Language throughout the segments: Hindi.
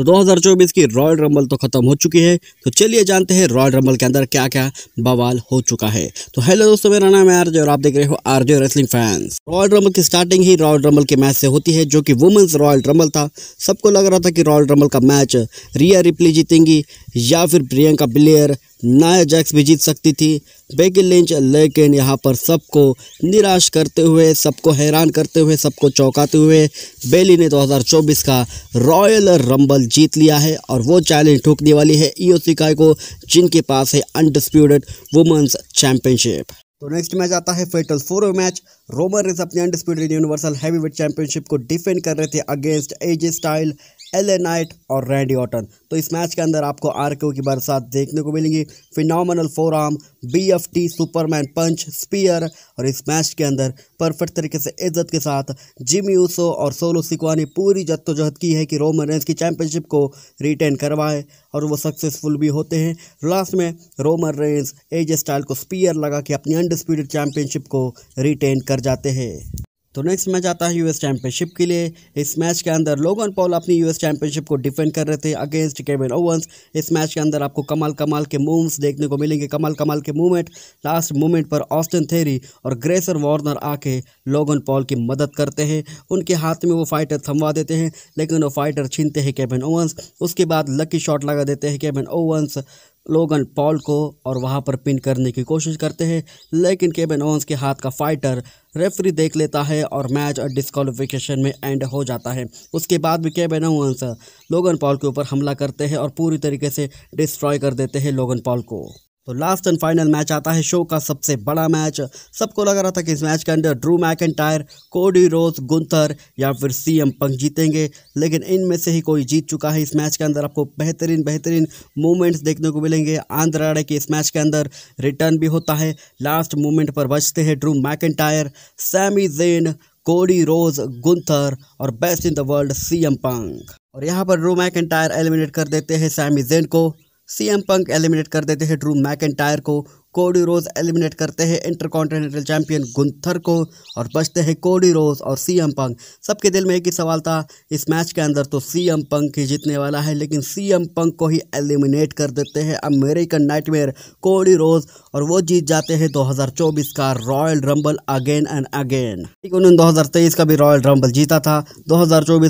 तो 2024 की रॉयल रंबल तो खत्म हो चुकी है तो चलिए जानते हैं रॉयल रंबल के अंदर क्या क्या बवाल हो चुका है तो हेलो दोस्तों मेरा नाम है आरजे और आप देख रहे हो RJ wrestling fans Royal Rumble की स्टार्टिंग ही रॉयल रंबल के मैच से होती है जो कि वुमेंस रॉयल रंबल था सबको लग रहा था कि रॉयल रंबल का मैच रिया रिप्ली जीतेंगी या फिर प्रियंका प्लेयर जैक्स भी जीत सकती थी बेगी लिंच लेकिन यहाँ पर सबको निराश करते हुए सबको हैरान करते हुए सबको चौंकाते हुए बेली ने 2024 का रॉयल रंबल जीत लिया है और वो चैलेंज ठोकने वाली है ईओ e सिकाई को जिनके पास है अनडिस्प्यूटेड वुमेंस चैंपियनशिप तो नेक्स्ट मैच आता है fatal four match Roman Reigns अपने अनडिस्प्यूटेड यूनिवर्सल हैवीवेट चैंपियनशिप को डिफेंड कर रहे थे अगेंस्ट एज स्टाइल एल ए नाइट और रैंडी ऑटन तो इस मैच के अंदर आपको आर की बरसात देखने को मिलेंगी phenomenal forearm B F T Superman punch spear और इस मैच के अंदर परफेक्ट तरीके से इज्जत के साथ जिमी ऊसो और सोलो सिकवा ने पूरी जद्दोजहद की है कि रोमन रेंस की चैंपियनशिप को रिटेन करवाए और वो सक्सेसफुल भी होते हैं लास्ट में रोमन रेंस एज स्टाइल को स्पीयर लगा के अपनी अनडिस्प्यूटेड चैंपियनशिप को रिटेन कर जाते हैं तो नेक्स्ट मैच आता है यूएस चैंपियनशिप के लिए इस मैच के अंदर लोगन पॉल अपनी यूएस चैंपियनशिप को डिफेंड कर रहे थे अगेंस्ट केविन ओवंस इस मैच के अंदर आपको कमाल कमाल के मूव्स देखने को मिलेंगे कमाल कमाल के मूवमेंट लास्ट मूवमेंट पर ऑस्टिन थेरी और ग्रेसर वार्नर आके लोगन पॉल की मदद करते हैं उनके हाथ में वो फाइटर थमवा देते हैं लेकिन वो फाइटर छीनते हैं केविन ओवंस उसके बाद लकी शॉट लगा देते हैं केविन ओवंस लोगन पॉल को और वहां पर पिन करने की कोशिश करते हैं लेकिन केबिन ओन्स के हाथ का फाइटर रेफरी देख लेता है और मैच डिस्कालिफिकेशन में एंड हो जाता है उसके बाद भी केबिन ओन्स लोगन पॉल के ऊपर हमला करते हैं और पूरी तरीके से डिस्ट्रॉय कर देते हैं लोगन पॉल को तो लास्ट एंड फाइनल मैच आता है शो का सबसे बड़ा मैच सबको लग रहा था कि इस मैच के अंदर ड्रू मैकेंटायर कोडी रोज गुंथर या फिर सी एम पंक जीतेंगे लेकिन इनमें से ही कोई जीत चुका है इस मैच के अंदर आपको बेहतरीन बेहतरीन मूवमेंट्स देखने को मिलेंगे आंध्राड़े के इस मैच के अंदर रिटर्न भी होता है लास्ट मूवमेंट पर बचते हैं Drew McIntyre Sami Zayn Cody Rhodes Gunther और best in the world M Punk और यहाँ पर ड्रू मैकेंटायर एलिमिनेट कर देते हैं सैमी जेन को सीएम पंक एलिमिनेट कर देते हैं ड्रू मैकटायर को कोडी रोज एलिमिनेट करते हैं इंटरकॉन्टिनेंटल चैंपियन गुंथर को और बचते हैं कोडी रोज और सी एम पंग सबके दिल में एक ही सवाल था इस मैच के अंदर तो एम पंग ही जीतने वाला है लेकिन सी एम पंग को ही एलिमिनेट कर देते हैं अमेरिकन नाइटमेयर कोडी रोज और वो जीत जाते हैं 2024 का Royal Rumble again and again उन्होंने 2023 का भी रॉयल रंबल जीता था दो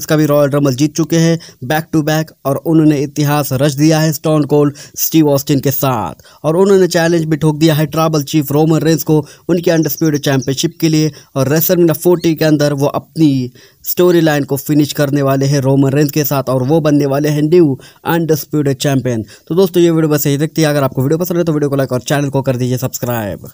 का भी रॉयल रंबल जीत चुके हैं बैक टू बैक और उन्होंने इतिहास रच दिया है स्टोन कोल्ड स्टीव ऑस्टिन के साथ और उन्होंने चैलेंज भी ठोक दिया है ट्राइबल चीफ रोमन रेंस को उनकी अंडरस्पीड चैंपियनशिप के लिए और रेसलमिना फोर्टी के अंदर वो अपनी स्टोरी लाइन को फिनिश करने वाले हैं रोमन रेंस के साथ और वो बनने वाले हैं न्यू अनडिस्प्यूटेड चैंपियन तो दोस्तों ये वीडियो बस यही देखती है अगर आपको वीडियो पसंद है तो वीडियो को लाइक और चैनल को कर दीजिए सब्सक्राइब